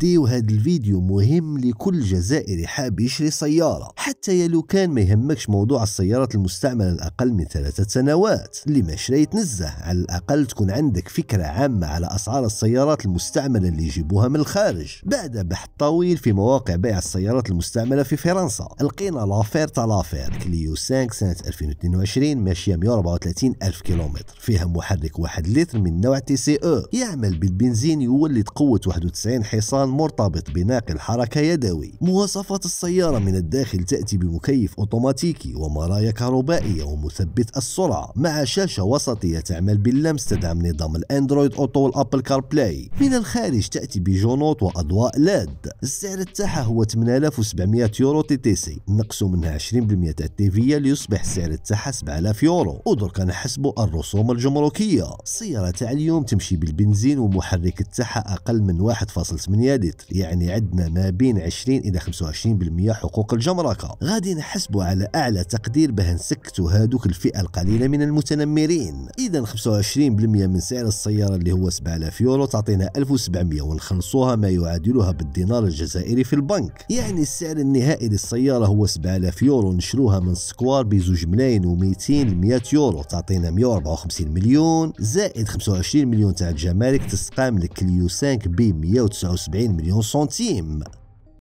ديو هذا الفيديو مهم لكل جزائري حاب يشري سيارة حتى يلو كان ما يهمكش موضوع السيارات المستعملة الأقل من ثلاثة سنوات اللي ما شريت نزه على الأقل تكون عندك فكرة عامة على أسعار السيارات المستعملة اللي يجيبوها من الخارج بعد بحث طويل في مواقع بيع السيارات المستعملة في فرنسا لقينا لافير تلافير لافير كليو 5 سنة 2022 ماشية 134 ألف كيلومتر فيها محرك واحد لتر من نوع تي سي او يعمل بالبنزين يولد قوة 91 حصان نظام مرتبط بناقل حركة يدوي مواصفات السيارة من الداخل تأتي بمكيف أوتوماتيكي ومرايا كهربائية ومثبت السرعة مع شاشة وسطية تعمل باللمس تدعم نظام الأندرويد أوتو والأبل كار بلاي من الخارج تأتي بجنوط وأضواء لاد السعر تاعها هو 8700 يورو تي تي سي نقصوا منها 20% تاع التيفيا ليصبح السعر تاعها 7000 يورو ودرك نحسبوا الرسوم الجمركية السيارة تاع اليوم تمشي بالبنزين ومحرك تاعها أقل من 1.8 زادت يعني عندنا ما بين 20 إلى 25% حقوق الجمركة غادي نحسبوا على أعلى تقدير باه نسكتوا هادوك الفئة القليلة من المتنمرين إذا 25% من سعر السيارة اللي هو 7000 يورو تعطينا 1700 ونخلصوها ما يعادلها بالدينار الجزائري في البنك يعني السعر النهائي للسيارة هو 7000 يورو نشروها من سكوار بزوج ملايين و200 ل 100 يورو تعطينا 154 مليون زائد 25 مليون تاع الجمارك تسقام لك 5 ب 179 1 millions centimes.